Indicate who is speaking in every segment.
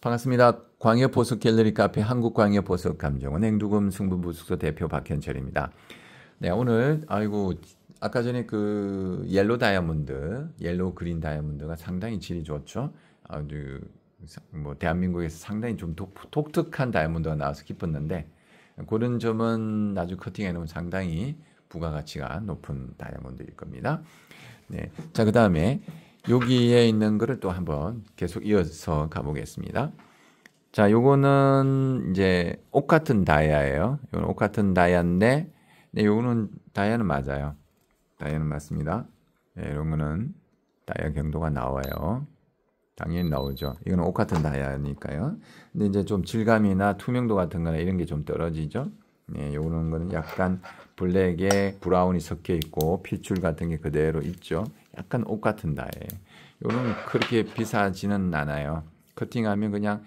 Speaker 1: 반갑습니다. 광역보석 갤러리 카페 한국광역보석 감정원 행두금 승부부숙소 대표 박현철입니다. 네, 오늘 아이고 아까 전에 그 옐로 다이아몬드, 옐로 그린 다이아몬드가 상당히 질이 좋죠. 아주 뭐 대한민국에서 상당히 좀 독, 독특한 다이아몬드가 나와서 기뻤는데 그런 점은 아주 커팅해 놓으면 상당히 부가가치가 높은 다이아몬드일 겁니다. 네, 자그 다음에 여기에 있는 거를 또 한번 계속 이어서 가보겠습니다. 자, 요거는 이제 옷 같은 다이아예요. 요거는옷 같은 다이아인데, 네, 요거는 다이아는 맞아요. 다이아는 맞습니다. 네, 이런 거는 다이아 경도가 나와요. 당연히 나오죠. 이건 옷 같은 다이아니까요. 근데 이제 좀 질감이나 투명도 같은 거나 이런 게 좀 떨어지죠. 네, 요런 거는 약간 블랙에 브라운이 섞여 있고 피줄 같은 게 그대로 있죠. 약간 옷 같은 다에 요런 그렇게 비싸지는 않아요. 커팅하면 그냥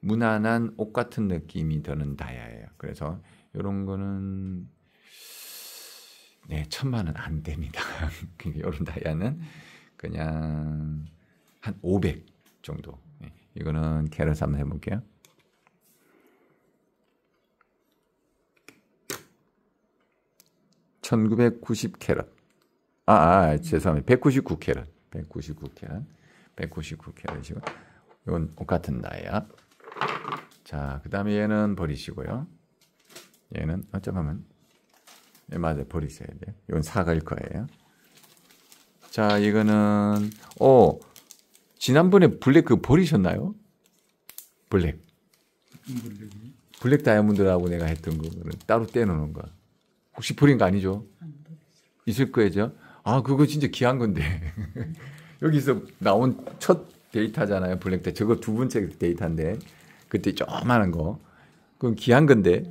Speaker 1: 무난한 옷 같은 느낌이 드는 다이아예요. 그래서 요런 거는 네 천만 원안 됩니다. 그러니까 요런 다이아는 그냥 한 500 정도. 네, 이거는 캐럿 한번 해볼게요. 천구백구십 캐럿. 아, 아 죄송합니다. 199캐럿. 199캐럿. 199캐럿이고. 건 똑같은 나야. 자, 그 다음에 얘는 버리시고요. 얘는, 어, 쩌면만 맞아요. 버리셔야 돼요. 이건 사갈 거예요. 자, 이거는, 어, 지난번에 블랙 그 버리셨나요? 블랙. 블랙 다이아몬드라고 내가 했던 거는 따로 떼놓는 거. 혹시 버린 거 아니죠? 있을 거예요. 아, 그거 진짜 귀한 건데. 여기서 나온 첫 데이터잖아요. 블랙데 저거 두 번째 데이터인데. 그때 조그만한 거. 그건 귀한 건데.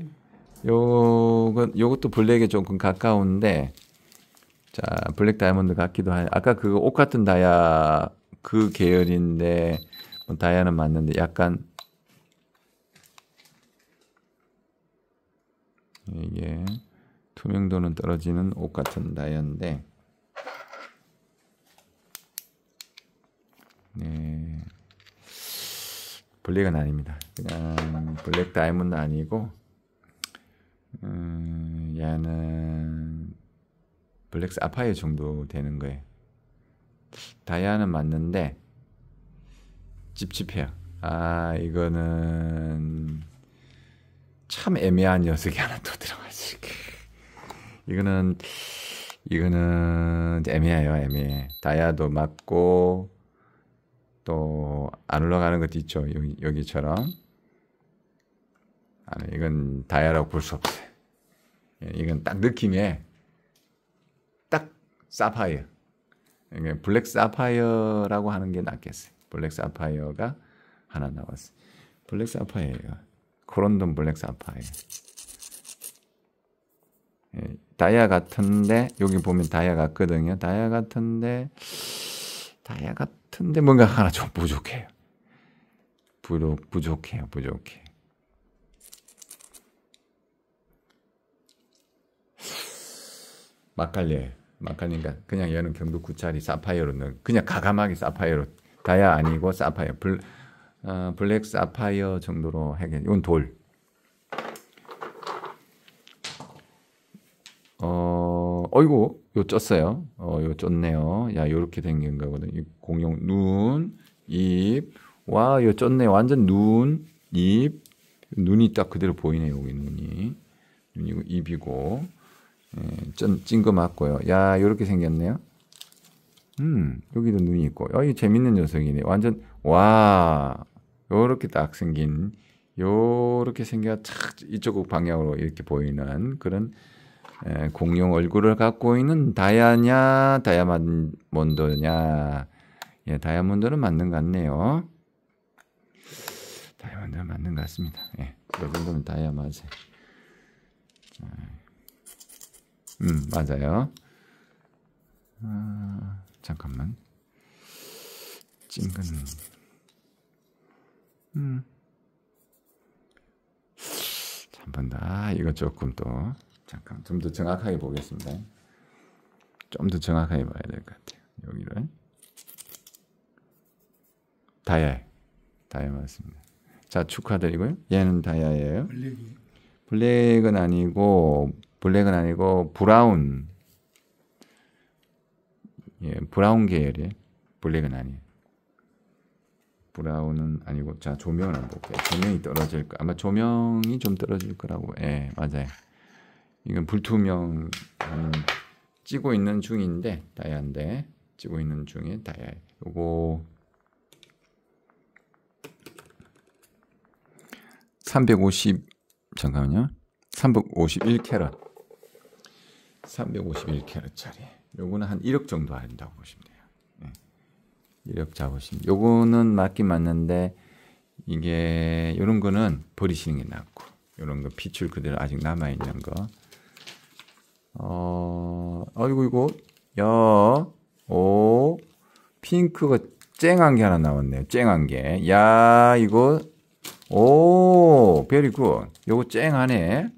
Speaker 1: 요건 요것도 블랙에 조금 가까운데 자, 블랙 다이아몬드 같기도 한 아까 그 옷 같은 다이아 그 계열인데 뭐 다이아는 맞는데 약간 이게 투명도는 떨어지는 옷 같은 다이아인데 네. 블랙은 아닙니다. 그냥 블랙 다이몬드 아니고 음, 얘는 블랙 사파이어 정도 되는 거예요. 다이아는 맞는데 찝찝해요. 아 이거는 참 애매한 녀석이 하나 또 들어가지. 이거는 이거는 애매해요, 애매해. 다이아도 맞고 또안 올라가는 것도 있죠. 여기, 처럼 아니, 이건 다이아라고 볼 수 없어요. 예, 이건 딱 느낌에 딱 사파이어. 블랙 사파이어라고 하는 게 낫겠어요. 블랙 사파이어가 하나 나왔어요. 블랙 사파이어코론돈 블랙 사파이어. 다이아 같은데 여기 보면 다이아 같거든요. 다이아 같은데 다이아 같 같은데 뭔가 하나 좀 부족해요. 부족, 부족해요, 부족해. 막갈리에 막갈리니까 그냥 여는 경도 구차리 사파이어로 는 그냥 가감하게 사파이어로 다야 아니고 사파이어 블, 어, 블랙 사파이어 정도로 해결 이건 돌 어이구, 요 쪘어요. 어, 요 쪘네요. 야, 요렇게 생긴 거거든요. 공용 눈, 입. 와, 요 쪘네. 완전 눈, 입. 눈이 딱 그대로 보이네요. 여기 눈이. 눈이고 입이고. 예, 찐, 찐거 맞고요. 야, 요렇게 생겼네요. 음, 여기도 눈이 있고. 어, 이 재밌는 녀석이네. 완전, 와, 요렇게 딱 생긴, 요렇게 생겨, 착, 이쪽 방향으로 이렇게 보이는 그런 예, 공룡 얼굴을 갖고 있는 다야냐, 다이아몬드냐. 예, 다이아몬드는 맞는 것 같네요. 다이아몬드는 맞는 것 같습니다. 예, 여러분들은 그 다이아몬드. 음, 맞아요. 아, 잠깐만. 찡근. 음. 한번 더. 아, 이거 조금 또. 잠깐 좀 더 정확하게 보겠습니다. 좀 더 정확하게 봐야 될 것 같아요. 여기를 다야 다야 맞습니다. 자 축하드리고요. 얘는 다야예요. 블랙이 블랙은 아니고 블랙은 아니고 브라운 예 브라운 계열이에요. 블랙은 아니에요. 브라운은 아니고 자 조명을 한번 볼게요. 조명이 떨어질 거 아마 조명이 좀 떨어질 거라고 예 맞아요. 이건 불투명 음, 찌고 있는 중인데 다이아인데 찌고 있는 중에 다이아. 요거 350 잠깐만요. 351 캐럿. 351 캐럿짜리. 요거는 한 1억 정도 한다고 보시면 돼요. 네. 예. 1억 잡으신. 요거는 맞긴 맞는데 이게 요런 거는 버리시는 게 낫고 요런 거 피출 그대로 아직 남아 있는 거 어, 아이고, 이거, 야, 오, 핑크가 쨍한 게 하나 나왔네요. 쨍한 게. 야, 이거, 오, 베리 굿. 요거 쨍하네.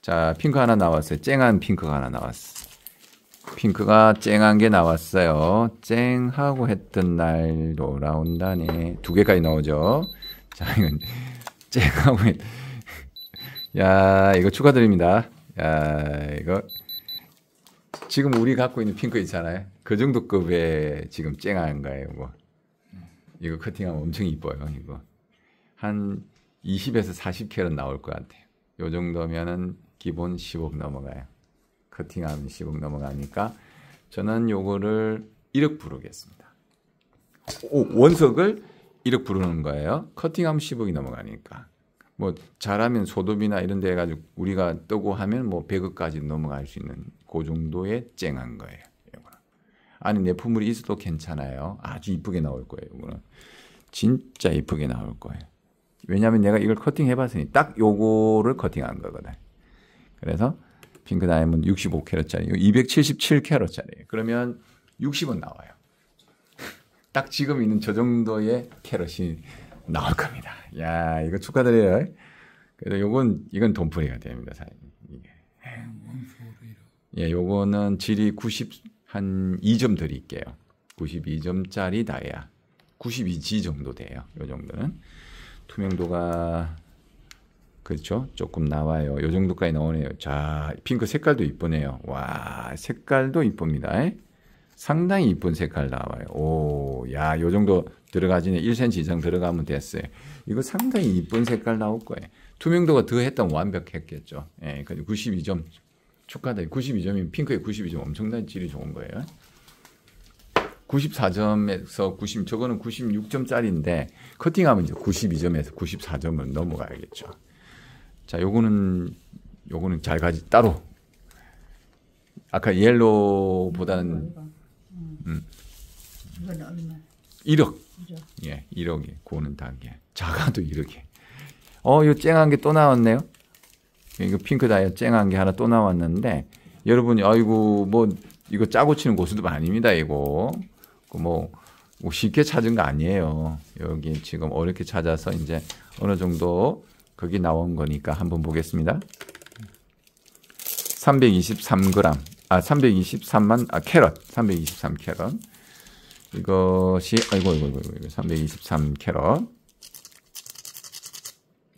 Speaker 1: 자, 핑크 하나 나왔어요. 쨍한 핑크가 하나 나왔어. 핑크가 쨍한 게 나왔어요. 쨍하고 했던 날 돌아온다네. 두 개까지 나오죠. 자, 이건 쨍하고 했... 야, 이거 축하드립니다. 야, 이거 지금 우리 갖고 있는 핑크 있잖아요. 그 정도 급의 지금 쨍한 거예요. 뭐. 이거 커팅하면 엄청 이뻐요. 이거. 한 20에서 40캐럿 나올 것 같아요. 요 정도면은 기본 10억 넘어가요. 커팅하면 10억 넘어가니까 저는 요거를 1억 부르겠습니다. 오, 원석을 1억 부르는 거예요. 커팅하면 10억이 넘어가니까. 뭐 잘하면 소돔이나 이런 데 해가지고 우리가 뜨고 하면 뭐 100억까지 넘어갈 수 있는 그 정도의 쨍한 거예요. 이거는. 안에 내품물이 있어도 괜찮아요. 아주 이쁘게 나올 거예요. 이거는 진짜 이쁘게 나올 거예요. 왜냐하면 내가 이걸 커팅 해봤으니 딱 요거를 커팅한 거거든. 그래서 핑크 다이아몬드 65캐럿짜리, 277캐럿짜리. 그러면 60은 나와요. 딱 지금 있는 저 정도의 캐럿이 나올 겁니다. 야, 이거 축하드려요. 그래서 요건 이건 돈풀이가 됩니다, 사장님. 이게. 예, 요거는 질이 90 한 2점 드릴게요. 92점짜리 다이아. 92G 정도 돼요. 요 정도는 투명도가 그렇죠. 조금 나와요. 요 정도까지 나오네요. 자, 핑크 색깔도 이쁘네요. 와, 색깔도 이쁩니다. 예? 상당히 이쁜 색깔 나와요. 오, 야, 요 정도 들어가지네. 1cm 이상 들어가면 됐어요. 이거 상당히 이쁜 색깔 나올 거예요. 투명도가 더 했던 완벽했겠죠. 예, 그 92점 축하드 92점이면 핑크의 92점 엄청난 질이 좋은 거예요. 94점에서 90, 저거는 96점짜리인데 커팅하면 이제 92점에서 94점을 넘어가야겠죠. 자, 요거는 요거는 잘 가지 따로. 아까 옐로보다는 음. 1억. 예, 1억이 고는 단계. 작아도 1억이. 어, 요 쨍한 게 또 나왔네요. 이거 예, 그 핑크 다이아 쨍한 게 하나 또 나왔는데 여러분이 아이고 뭐 이거 짜고 치는 고수도 아닙니다 이거 그 뭐, 뭐 쉽게 찾은 거 아니에요 여기 지금 어렵게 찾아서 이제 어느 정도 거기 나온 거니까 한번 보겠습니다 323g 아 323만 아 캐럿 323 캐럿 이것이 아이고 아이고 아이고, 323 캐럿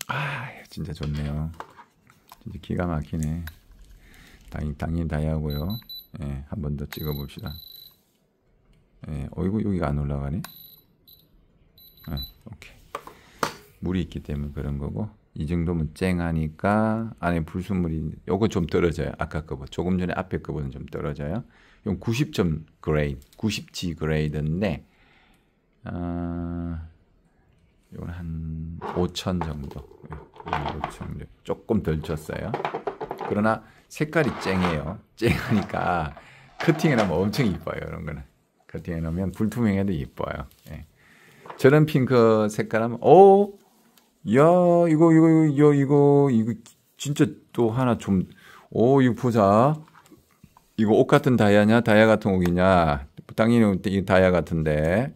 Speaker 1: 아 진짜 좋네요 진짜 기가 막히네. 당연히, 당연히 다이아고요. 예, 한 번 더 찍어봅시다. 예, 어이구, 여기가 안 올라가네? 예, 오케이. 물이 있기 때문에 그런 거고. 이 정도면 쨍하니까 안에 불순물이 요거 좀 떨어져요. 아까 거보 뭐, 조금 전에 앞에 거보는 좀 떨어져요. 요 90점 그레이드, 90G 그레이드인데 아, 이건 한 5천 정도. 5천 예, 조금 덜 쳤어요. 그러나 색깔이 쨍해요. 쨍하니까 커팅해 놓으면 엄청 이뻐요. 이런 거는 커팅해 놓으면 불투명해도 이뻐요. 예. 저런 핑크 색깔하면 오, 야 이거 이거 이거 이거 이거 진짜 또 하나 좀 오, 이거 보자. 이거 옷 같은 다이아냐? 다이아 같은 옥이냐 당연히 이 다이아 같은데.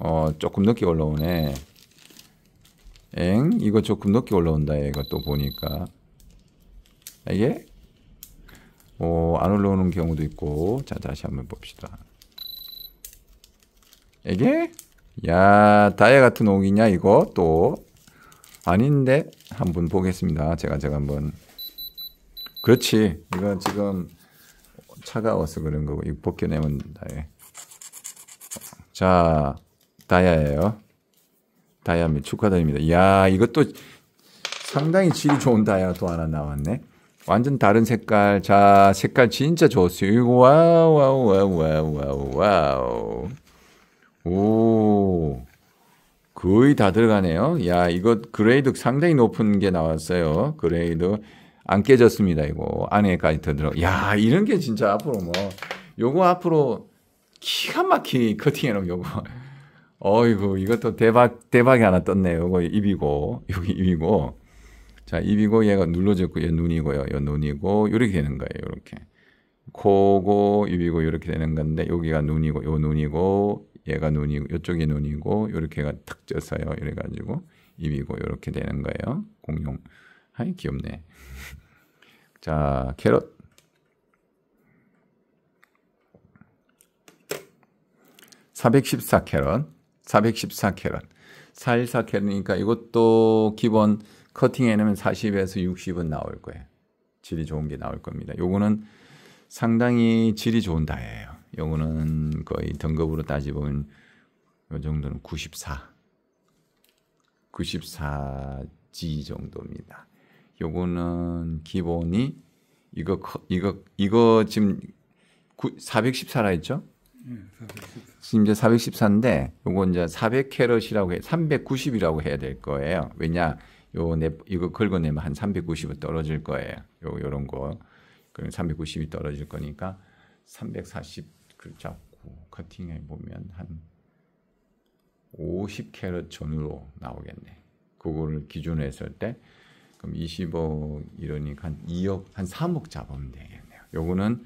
Speaker 1: 어, 조금 늦게 올라오네. 엥? 이거 조금 늦게 올라온다, 얘가 또 보니까. 아, 예? 어, 안 올라오는 경우도 있고. 자, 다시 한번 봅시다. 이게? 야, 다이아 같은 옥이냐, 이거? 또. 아닌데? 한번 보겠습니다. 제가, 제가 한번. 그렇지. 이거 지금 차가워서 그런 거고. 이거 벗겨내면 다이 자, 다이아예요. 다이아입니다. 축하드립니다. 이야, 이것도 상당히 질이 좋은 다이또 하나 나왔네. 완전 다른 색깔. 자, 색깔 진짜 좋았어요. 와우, 와우, 와우, 와우, 와우, 와우. 오. 거의 다 들어가네요. 야, 이거 그레이드 상당히 높은 게 나왔어요. 그레이드. 안 깨졌습니다, 이거. 안에까지 들어. 야, 이런 게 진짜 앞으로 뭐. 요거 앞으로 기가 막히게 커팅해놓은 요거. 어이구, 이것도 대박, 대박이 하나 떴네요. 이거 입이고, 여기 입이고. 자, 입이고, 얘가 눌러졌고, 얘 눈이고요. 얘 눈이고, 이렇게 되는 거예요. 이렇게. 코고, 입이고, 이렇게 되는 건데, 여기가 눈이고, 요 눈이고, 얘가 눈이고, 요쪽이 눈이고, 요렇게가탁 쪄서요. 이래가지고, 입이고, 요렇게 되는 거예요. 공룡. 아이, 귀엽네. 자, 캐럿. 414 캐럿 414캐럿. 414캐럿이니까 이것도 기본 커팅해내면 40에서 60은 나올 거예요. 질이 좋은 게 나올 겁니다. 요거는 상당히 질이 좋은 다예요. 요거는 거의 등급으로 따지면 요 정도는 94. 94G 정도입니다. 요거는 기본이 이거 이거 이거 지금 414라 했죠? 지금 이제 414인데 요거 이제 400캐럿이라고 해 390이라고 해야 될 거예요. 왜냐? 요 내, 네, 이거 긁어내면 한 390은 떨어질 거예요. 요 요런 거. 그럼 390이 떨어질 거니까 340그 잡고 커팅해 보면 한 50캐럿 전후로 나오겠네. 그거를 기준으로 했을 때 그럼 20억 이러니까 한 2억 한 3억 잡으면 되겠네요. 요거는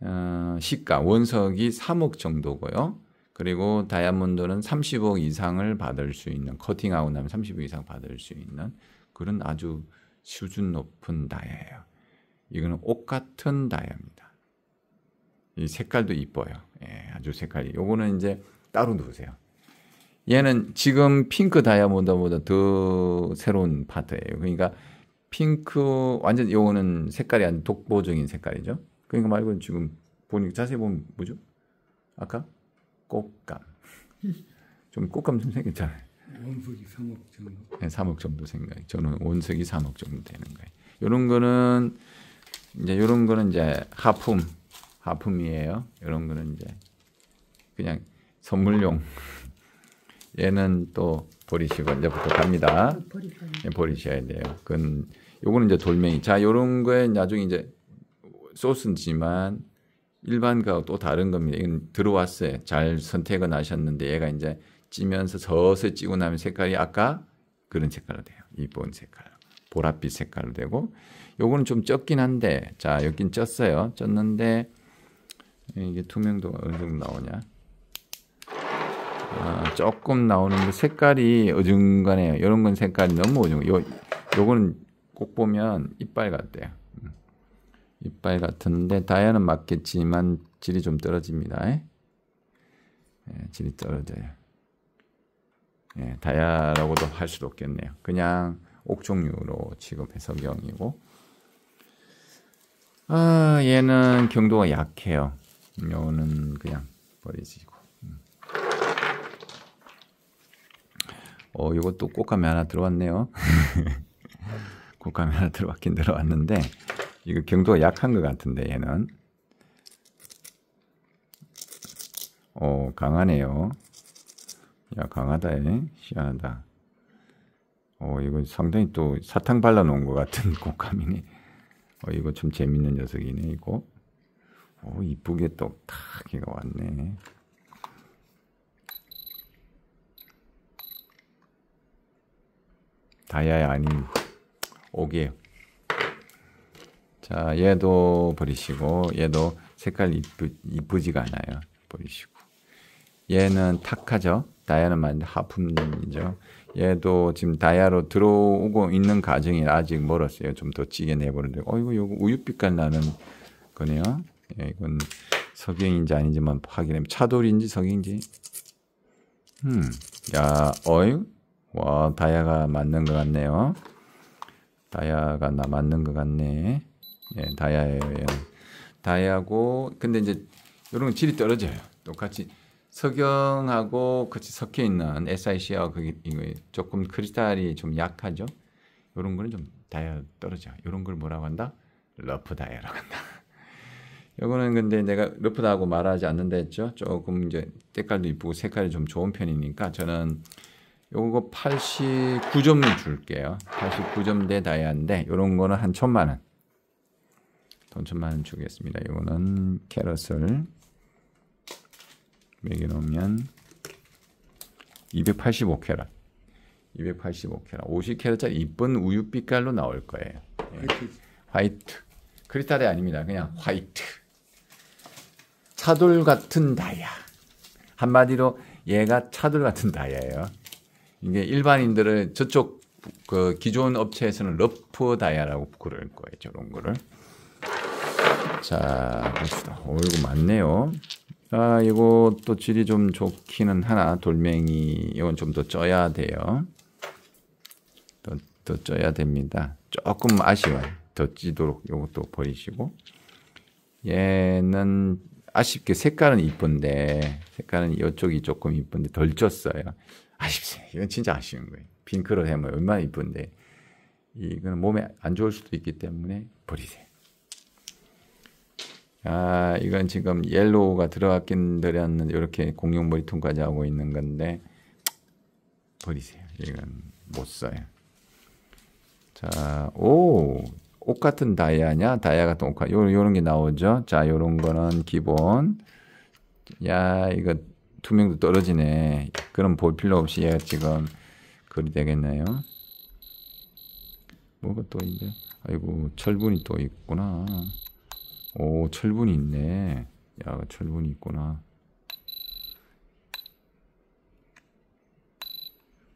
Speaker 1: 어, 시가 원석이 3억 정도고요. 그리고 다이아몬드는 30억 이상을 받을 수 있는 커팅아웃 하면 30억 이상 받을 수 있는 그런 아주 수준 높은 다이아예요. 이거는 옷 같은 다이아입니다. 이 색깔도 이뻐요. 예, 아주 색깔이. 요거는 이제 따로 놓으세요. 얘는 지금 핑크 다이아몬드보다 더 새로운 파트예요. 그러니까 핑크 완전 요거는 색깔이 아주 독보적인 색깔이죠. 그러니까 말고는 지금 보니까 자세히 보면 뭐죠? 아까 꽃감. 좀 꽃감 좀 생겼잖아요. 원석이 3억 정도. 네, 3억 정도 생각. 저는 원석이 3억 정도 되는 거예요. 이런 거는 이제 이런 거는 이제 하품, 하품이에요. 이런 거는 이제 그냥 선물용. 얘는 또 버리시고 이제부터 갑니다. 예, 버리셔야 돼요. 그건 요거는 이제 돌멩이. 자, 요런 거에 나중에 이제 소스지만 일반과 또 다른 겁니다. 이건 들어왔어요. 잘 선택은 하셨는데 얘가 이제 찌면서 서서 찌고 나면 색깔이 아까 그런 색깔로 돼요. 이번 색깔. 보랏빛 색깔로 되고 요거는 좀 적긴 한데 자, 여긴 쪘어요. 쪘는데 이게 투명도가 어느 정도 나오냐? 아, 조금 나오는데 색깔이 어중간해요. 이런 건 색깔이 너무 어중간해 요, 요거는 꼭 보면 이빨 같대요. 이빨 같은데 다이아는 맞겠지만 질이 좀 떨어집니다. 예? 예, 질이 떨어져요. 예, 다이아라고도 할 수도 없겠네요. 그냥 옥종류로 취급해서 경이고 아, 얘는 경도가 약해요. 요는 그냥 버리지고. 음. 어, 이것도 꽃감이 하나 들어왔네요. 꽃감이 하나 들어왔긴 들어왔는데, 이거 경도가 약한 것 같은데 얘는 오 강하네요. 야 강하다 에시원하다어 이거 상당히 또 사탕 발라놓은 것 같은 곡감이네. 어 이거 좀 재밌는 녀석이네 이거. 오 이쁘게 또탁 이거 왔네. 다이아 아니 오게요. 자, 얘도 버리시고, 얘도 색깔 이쁘, 이쁘지가 않아요. 버리시고. 얘는 탁하죠? 다이아는 만 하품이죠. 얘도 지금 다이아로 들어오고 있는 과정이 아직 멀었어요. 좀 더 찌게 내버려도 어, 이거, 이거 우유빛깔 나는 거네요. 예, 이건 석유인지 아닌지만 확인하 차돌인지 석유인지. 음, 야, 어이, 와, 다이아가 맞는 것 같네요. 다이아가 나 맞는 것 같네. 예, 다이아예요. 예. 다이아고 근데 이제 이런 질이 떨어져요. 똑같이 석영하고 같이 섞여 있는 SiC와 그게 조금 크리스탈이 좀 약하죠. 이런 거는 좀 다이아 떨어져. 이런 걸 뭐라고 한다? 러프 다이아라고 한다. 요거는 근데 내가 러프다하고 말하지 않는다 했죠. 조금 이제 색깔도 이쁘고 색깔이 좀 좋은 편이니까 저는 요거 89점 줄게요. 89점 대 다이아인데 요런 거는 한 천만 원. 돈 천만 주겠습니다. 이거는 캐럿을 매겨놓으면 285캐럿 285캐럿 50캐럿짜리 이쁜 우유빛깔로 나올 거예요. 화이트. 예. 화이트. 크리스탈이 아닙니다. 그냥 화이트. 차돌 같은 다이아. 한마디로 얘가 차돌 같은 다이아예요. 이게 일반인들은 저쪽 그 기존 업체에서는 러프 다이아라고 부를 거예요. 저런 거를. 자, 봅시다. 오, 어, 이거 맞네요 아, 이거 또 질이 좀 좋기는 하나. 돌멩이, 이건 좀 더 쪄야 돼요. 더, 더 쪄야 됩니다. 조금 아쉬워요. 더 찌도록 이것도 버리시고. 얘는 아쉽게 색깔은 이쁜데, 색깔은 이쪽이 조금 이쁜데 덜 쪘어요. 아쉽세요. 이건 진짜 아쉬운 거예요. 핑크로 해면 얼마나 이쁜데. 이건 몸에 안 좋을 수도 있기 때문에 버리세요. 아 이건 지금 옐로우가 들어왔긴 들었는데 이렇게 공룡 머리통까지 하고 있는 건데 버리세요. 이건 못 써요. 자, 오, 옷 같은 다이아냐? 다이아 같은 옷, 요, 요런 게 나오죠? 자, 요런 거는 기본. 야, 이거 투명도 떨어지네. 그럼 볼 필요 없이 얘가 지금 그리 되겠네요. 뭐가 또 있는데? 아이고, 철분이 또 있구나. 오 철분이 있네 야 철분이 있구나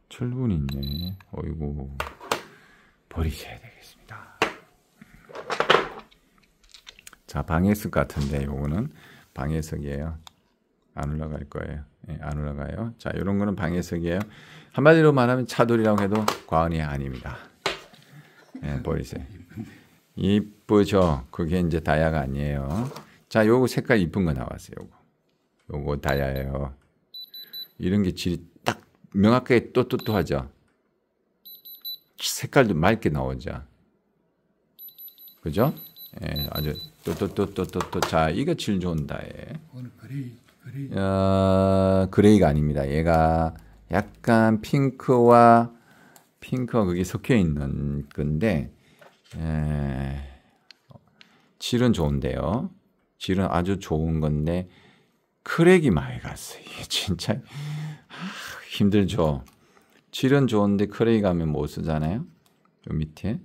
Speaker 1: 철분이 있네 어이구 버리셔야 되겠습니다 자 방해석 같은데 요거는 방해석이에요 안 올라갈 거예요 네, 안 올라가요 자 요런 거는 방해석이에요 한마디로 말하면 차돌이라고 해도 과언이 아닙니다 네, 버리세요 이쁘죠. 그게 이제 다야가 아니에요. 자, 요거 색깔 이쁜 거 나왔어요. 요거. 요거 다야예요. 이런 게 질이 딱 명확하게 또또또하죠. 색깔도 맑게 나오죠. 그죠? 예, 아주 또또또또또또 자, 이거 질 좋은 다예. 그레이, 그레이. 어, 그레이가 아닙니다. 얘가 약간 핑크와 핑크와 그게 섞여 있는 건데 에, 예. 7은 좋은데요. 질은 아주 좋은 건데 크랙이 많이 갔어. 요 진짜 힘들죠. 질은 좋은데 크랙이 가면 못 뭐 쓰잖아요. 요 밑에.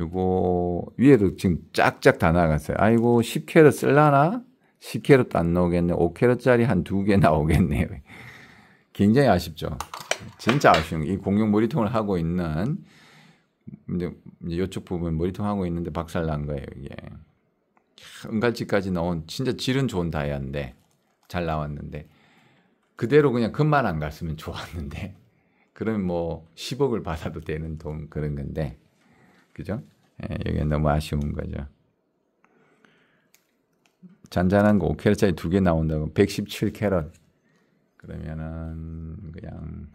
Speaker 1: 요거 위에도 지금 쫙쫙 다 나갔어요. 아이고 10캐럿 쓸라나? 10캐럿도 안 나오겠네. 5캐럿짜리 한 두 개 나오겠네요. 굉장히 아쉽죠. 진짜 아쉬운 이 공룡 머리통을 하고 있는 이제 이쪽 부분 머리통 하고 있는데 박살 난 거예요 이게. 은갈치까지 넣은 진짜 질은 좋은 다이아인데 잘 나왔는데 그대로 그냥 금만 안 갔으면 좋았는데 그러면 뭐 10억을 받아도 되는 돈 그런 건데 그죠? 예, 여기 너무 아쉬운 거죠. 잔잔한 거 5캐럿짜리 두 개 나온다고 117캐럿 그러면은 그냥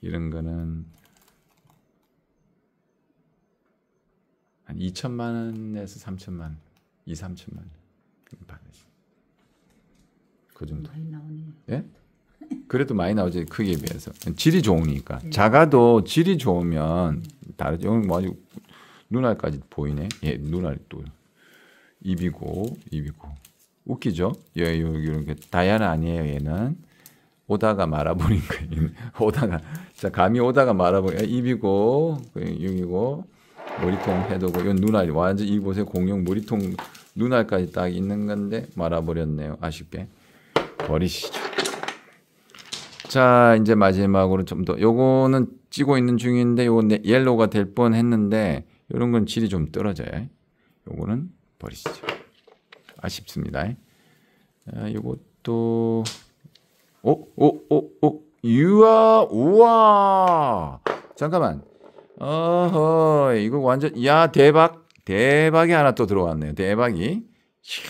Speaker 1: 이런 거는 한 2천만 원에서 3천만, 2, 3천만 받았어. 그 정도. 많이 나오네. 예? 그래도 많이 나오지 크기에 비해서 질이 좋으니까 네. 작아도 질이 좋으면 다르죠. 뭐 아주 눈알까지 보이네. 예, 눈알 또 입이고 입이고 웃기죠. 예, 이렇게 다이아나 아니에요. 얘는 오다가 말아버린 거예요. 오다가 자 감이 오다가 말아버린 예, 입이고 여기고 그, 머리통 해더고 이건 눈알 완전 이곳에 공룡 머리통 눈알까지 딱 있는 건데 말아버렸네요 아쉽게 버리시죠 자 이제 마지막으로 좀 더 요거는 찌고 있는 중인데 요건 옐로가 될 뻔 했는데 요런 건 질이 좀 떨어져요 요거는 버리시죠 아쉽습니다 아, 요것도 오오 오오 유아 우와 잠깐만 어허, 이거 완전, 야, 대박. 대박이 하나 또 들어왔네요. 대박이. 캬,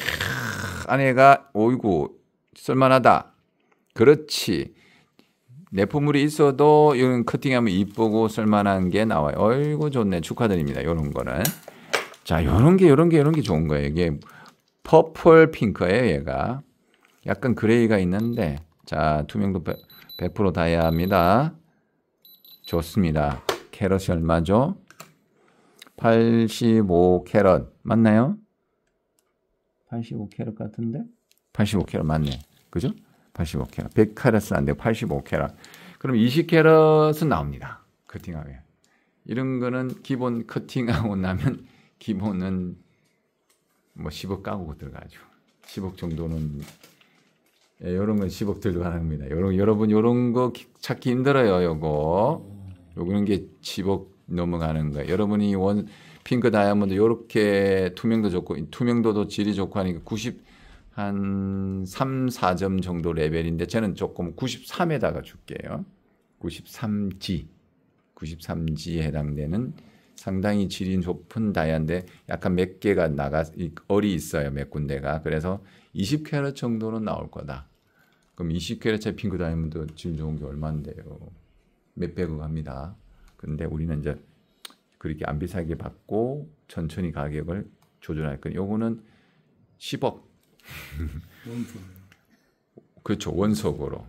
Speaker 1: 아내가, 오이고 쓸만하다. 그렇지. 내품물이 있어도 이런 커팅하면 이쁘고 쓸만한 게 나와요. 어이구, 좋네. 축하드립니다. 이런 거는. 자, 이런 게, 이런 게, 이런 게 좋은 거예요. 이게 퍼플 핑크예요, 얘가. 약간 그레이가 있는데. 자, 투명도 100%, 다해야합니다 좋습니다. 캐럿이 얼마죠? 85 캐럿 맞나요? 85 캐럿 같은데? 85 캐럿 맞네. 그죠? 85 캐럿. 100 캐럿은 안 돼요. 85 캐럿. 그럼 20 캐럿은 나옵니다. 커팅하면. 이런 거는 기본 커팅하고 나면 기본은 뭐 10억 까고 들어가죠. 10억 정도는 예, 요런건 10억 들어가는 겁니다. 요런 여러분 요런 거 찾기 힘들어요. 요거. 요런 게 집억 넘어가는 거예요. 여러분이 원 핑크 다이아몬드 요렇게 투명도 좋고 투명도도 질이 좋고 하니까 90 한 3, 4점 정도 레벨인데 저는 조금 93에다가 줄게요. 93G. 93G에 해당되는 상당히 질이 높은 다이아인데 약간 몇 개가 나가 얼이 있어요. 몇 군데가. 그래서 20캐럿 정도는 나올 거다. 그럼 20캐럿의 핑크 다이아몬드 지 좋은 게 얼마인데요? 몇백억 합니다. 근데 우리는 이제 그렇게 안 비싸게 받고 천천히 가격을 조절할 거니 요거는 10억. 그렇죠. 원석으로.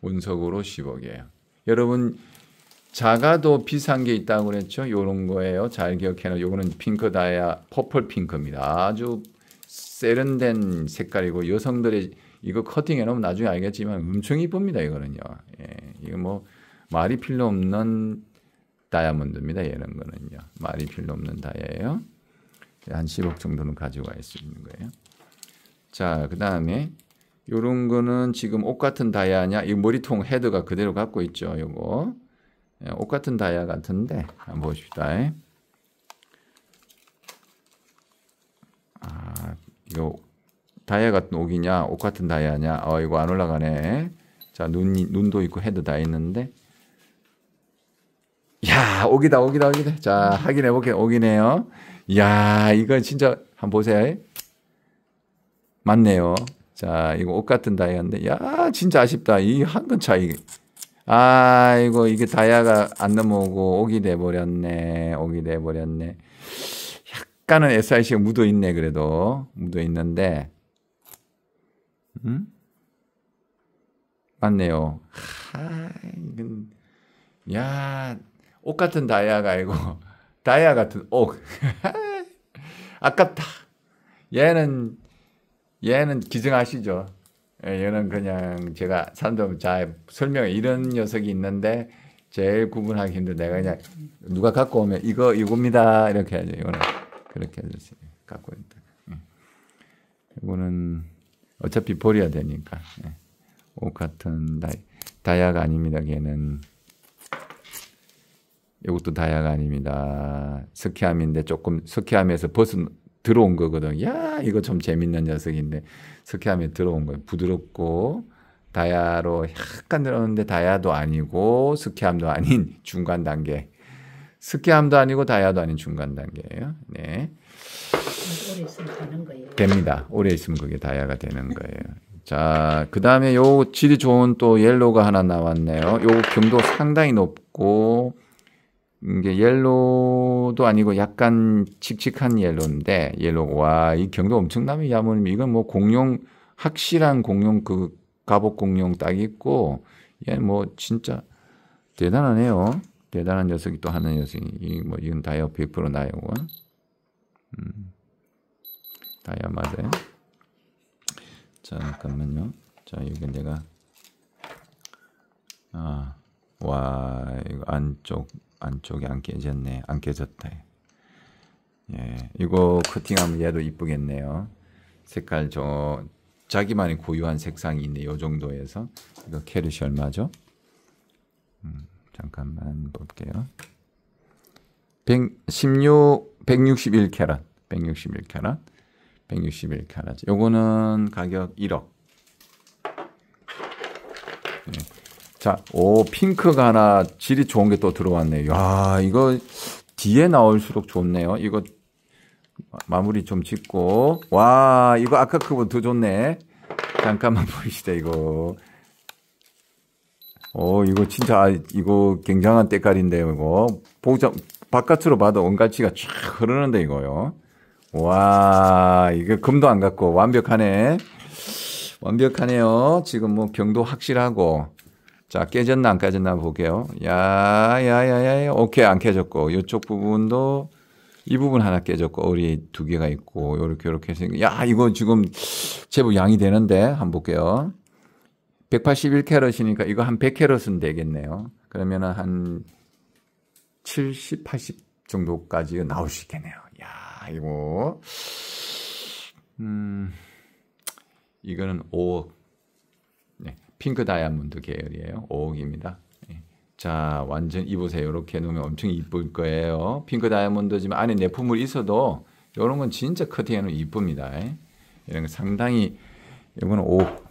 Speaker 1: 원석으로 10억이에요. 여러분 자가도 비싼 게 있다고 그랬죠? 요런 거예요. 잘 기억해놔. 요거는 핑크 다이아 퍼플 핑크입니다. 아주 세련된 색깔이고 여성들이 이거 커팅해 놓으면 나중에 알겠지만 엄청 이쁩니다. 이거는요. 예. 이거 뭐 말이 필요 없는 다이아몬드입니다. 얘는 거는요. 말이 필요 없는 다이아예요. 한 10억 정도는 가지고 갈수 있는 거예요. 자, 그 다음에 요런 거는 지금 옷 같은 다이아냐? 이 머리통 헤드가 그대로 갖고 있죠. 요거. 예, 옷 같은 다이아 같은데 한번 봅시다. 예. 아, 이 다이아 같은 옥이냐? 옷 같은 다이아냐? 어, 이거 안 올라가네. 자, 눈 눈도 있고 헤드 다 있는데 야, 오기다, 오기다, 오기다. 자, 확인해 볼게요. 오기네요. 야, 이건 진짜 한번 보세요. 맞네요. 자, 이거 옷 같은 다이아인데, 야, 진짜 아쉽다. 이 한근 차이. 아, 이고 이게 다이아가 안 넘어오고 오기 돼버렸네. 오기 돼버렸네. 약간은 SIC가 묻어 있네, 그래도. 묻어 있는데. 응? 음? 맞네요. 하, 이건, 야. 옥 같은 다이아가 아니고 다이아 같은 옥. 아깝다. 얘는 얘는 기증하시죠. 예, 얘는 그냥 제가 사람들 잘 설명 이런 녀석이 있는데 제일 구분하기 힘든 내가 그냥 누가 갖고 오면 이거 이겁니다 이렇게 하죠. 이거는 그렇게 해주세요. 갖고 있다. 예. 이거는 어차피 버려야 되니까 옷 예. 같은 다이, 아가 아닙니다. 걔는. 이것도 다양한입니다. 스키함인데 조금 스키함에서 벗은 들어온 거거든. 야, 이거 좀 재밌는 녀석인데 스키함에 들어온 거예요. 부드럽고 다야로 약간 들어는데 다야도 아니고 스키함도 아닌 중간 단계. 스키함도 아니고 다야도 아닌 중간 단계예요. 네. 오래 있으면 되는 거예요. 됩니다. 오래 있으면 그게 다야가 되는 거예요. 자, 그 다음에 요 질이 좋은 또 옐로가 하나 나왔네요. 요 경도 상당히 높고 이게 옐로도 아니고 약간 칙칙한 옐로인데 옐로 와이 경도 엄청나면 야무님 이건 뭐 공룡 확실한 공룡 그 갑옷 공룡 딱 있고 얘뭐 예, 진짜 대단하네요 대단한 녀석이 또 하는 녀석이 이뭐 이건 다이아 100% 나요고 음. 다이아 마드 잠깐만요 자 여기 내가 아 와 이거 안쪽 안쪽이 안 깨졌네. 안 깨졌다. 예, 이거 커팅하면 얘도 이쁘겠네요. 색깔 저 자기만의 고유한 색상이 있네. 요 정도에서 이거 캐럿시 얼마죠? 음, 잠깐만 볼게요. 116, 161 캐럿, 161 캐럿, 161 캐럿. 요거는 가격 1억. 예. 자, 오, 핑크가 하나 질이 좋은 게 또 들어왔네요. 아, 이거 뒤에 나올수록 좋네요. 이거 마무리 좀 짓고. 와, 이거 아까 그거 더 좋네. 잠깐만 보이시다, 이거. 오, 이거 진짜, 아, 이거 굉장한 때깔인데요, 이거. 보자, 바깥으로 봐도 온가치가 쫙 흐르는데, 이거요. 와, 이거 금도 안 갖고 완벽하네. 완벽하네요. 지금 뭐 경도 확실하고. 자, 깨졌나 안 깨졌나 볼게요. 야, 야, 야, 야, 오케이, 안 깨졌고. 이쪽 부분도 이 부분 하나 깨졌고, 어리 두 개가 있고, 요렇게, 요렇게 해서. 야, 이거 지금 제법 양이 되는데. 한번 볼게요. 181캐럿이니까 이거 한 100캐럿은 되겠네요. 그러면한 70, 80 정도까지 나올 수 있겠네요. 야, 이거. 음, 이거는 5억. 핑크 다이아몬드 계열이에요. 5억입니다. 예. 자, 완전 입으세요. 이렇게 놓으면 엄청 이쁠 거예요. 핑크 다이아몬드 지금 안에 내품을 있어도 이런 건 진짜 커팅해 놓 이쁩니다. 예. 이런 거 상당히 이거는 5억.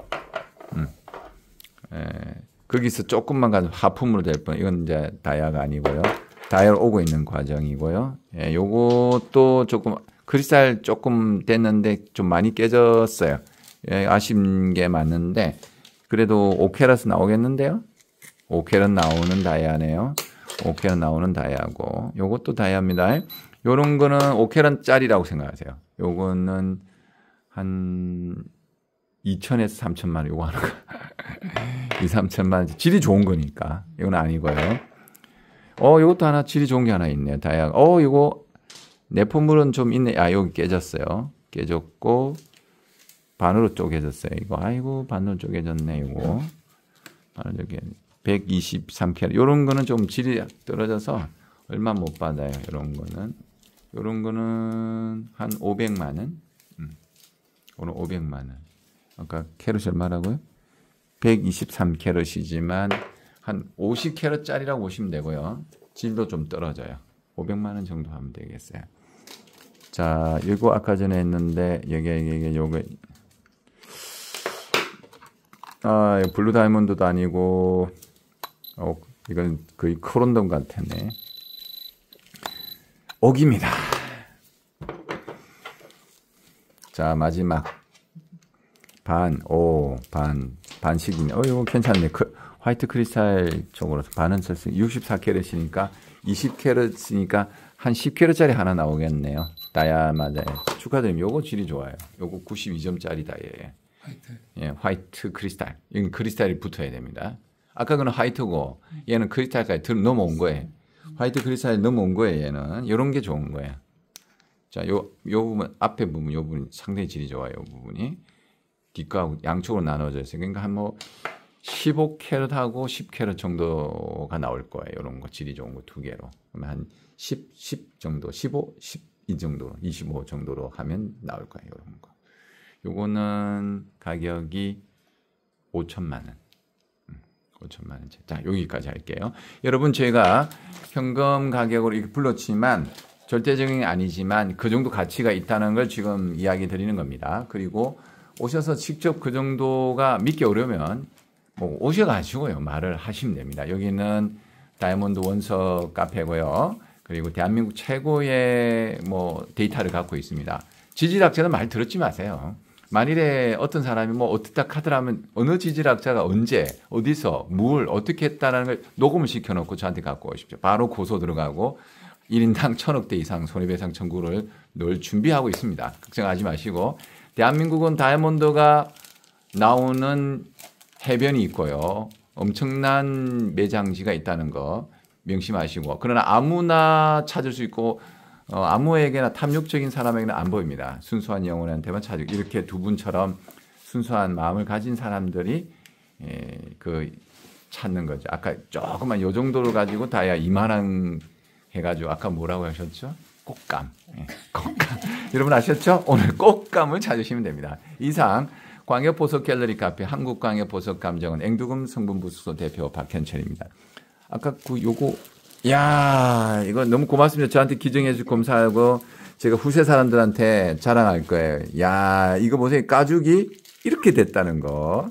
Speaker 1: 음. 에, 예. 거기서 조금만 가서 하품으로 될 뻔. 이건 이제 다이아가 아니고요. 다이아 오고 있는 과정이고요. 예, 요것도 조금 크리스탈 조금 됐는데 좀 많이 깨졌어요. 예, 아쉬운 게 맞는데 그래도 오케라스 나오겠는데요? 오케라 나오는 다이아네요. 오케라 나오는 다이아고 요것도 다이아입니다. 요런 거는 오케란 짜리라고 생각하세요. 요거는 한 2천에서 3천만 원 요거 하나가 2, 3천만 원 질이 좋은 거니까 이건 아니고요. 어 요것도 하나 질이 좋은 게 하나 있네요. 다이아. 어 요거 내포물은 좀 있네. 아 여기 깨졌어요. 깨졌고 반으로 쪼개졌어요. 이거 아이고 반으로 쪼개졌네 이거. 반으로 쪼개. 123캐럿. 요런 거는 좀 질이 떨어져서 얼마 못 받아요. 요런 거는. 요런 거는 한 500만 원. 음. 오늘 500만 원. 아까 캐럿이 얼마라고요? 123캐럿이지만 한 50캐럿짜리라고 보시면 되고요. 질도 좀 떨어져요. 500만 원 정도 하면 되겠어요. 자, 이거 아까 전에 했는데 여기 여기 여기 요거 아, 블루 다이몬드도 아니고, 어, 이건 거의 크론덤 같았네. 옥입니다. 자, 마지막. 반, 오, 반, 반씩이네. 어, 이거 괜찮네. 크, 화이트 크리스탈 쪽으로 반은 쓸수 64캐럿이니까 20캐럿이니까 한 10캐럿짜리 하나 나오겠네요. 다이마자 축하드립니다. 요거 질이 좋아요. 요거 92점짜리 다이아 화이트. 예, 화이트 크리스탈. 이건 크리스탈이 붙어야 됩니다. 아까 그는 화이트고 얘는 크리스탈까지 들 넘어온 거예요. 화이트 크리스탈이 넘어온 거예요. 얘는 이런 게 좋은 거예요. 자, 요요 부분 앞에 부분 요 부분 상당히 질이 좋아요. 요 부분이 뒷과 양쪽으로 나눠져 있어요. 그러니까 한 뭐 15캐럿하고 10캐럿 정도가 나올 거예요. 이런 거 질이 좋은 거 두 개로. 그러면 한 10, 10 정도, 15, 10 이 정도로, 25 정도로 하면 나올 거예요. 이런 거. 요거는 가격이 5천만 원. 5천만 음, 원짜리. 자, 여기까지 할게요. 여러분 제가 현금 가격으로 이렇게 불렀지만 절대적인 아니지만 그 정도 가치가 있다는 걸 지금 이야기 드리는 겁니다. 그리고 오셔서 직접 그 정도가 믿기 어려우면 뭐 오셔가지고요 말을 하시면 됩니다. 여기는 다이아몬드 원석 카페고요. 그리고 대한민국 최고의 뭐 데이터를 갖고 있습니다. 지질학자는 말 들었지 마세요. 만일에 어떤 사람이 뭐 어떻다 카드라면 어느 지질학자가 언제 어디서 뭘 어떻게 했다라는 걸 녹음을 시켜놓고 저한테 갖고 오십시오. 바로 고소 들어가고 1인당 천억대 이상 손해배상 청구를 늘 준비하고 있습니다. 걱정하지 마시고 대한민국은 다이아몬드가 나오는 해변이 있고요. 엄청난 매장지가 있다는 거 명심하시고 그러나 아무나 찾을 수 있고 어, 아무에게나 탐욕적인 사람에게는 안 보입니다. 순수한 영혼한테만 자주 이렇게 두 분처럼 순수한 마음을 가진 사람들이 예, 그 찾는 거죠. 아까 조금만 요정도를 가지고 다야 이만한 해가지고 아까 뭐라고 하셨죠? 꽃감. 예, 꽃감. 여러분 아셨죠? 오늘 꽃감을 찾으시면 됩니다. 이상 광역보석 갤러리 카페 한국광역보석감정은 앵두금 성분부수소 대표 박현철입니다. 아까 그 요거 야 이건 너무 고맙습니다. 저한테 기증해줄 검사하고 제가 후세 사람들한테 자랑할 거예요. 야 이거 보세요. 가죽이 이렇게 됐다는 거.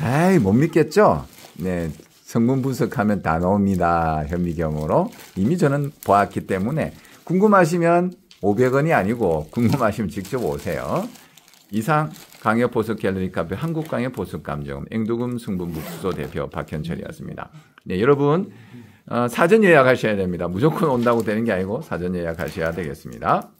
Speaker 1: 에이, 못 믿겠죠? 네. 성분 분석하면 다 나옵니다. 현미경으로. 이미 저는 보았기 때문에 궁금하시면 500원이 아니고 궁금하시면 직접 오세요. 이상 강의 보석 갤러리 카페 한국 강의 보석 감정 앵두금 승분 국소 대표 박현철이었습니다. 네, 여러분 어, 사전 예약하셔야 됩니다. 무조건 온다고 되는 게 아니고 사전 예약하셔야 되겠습니다.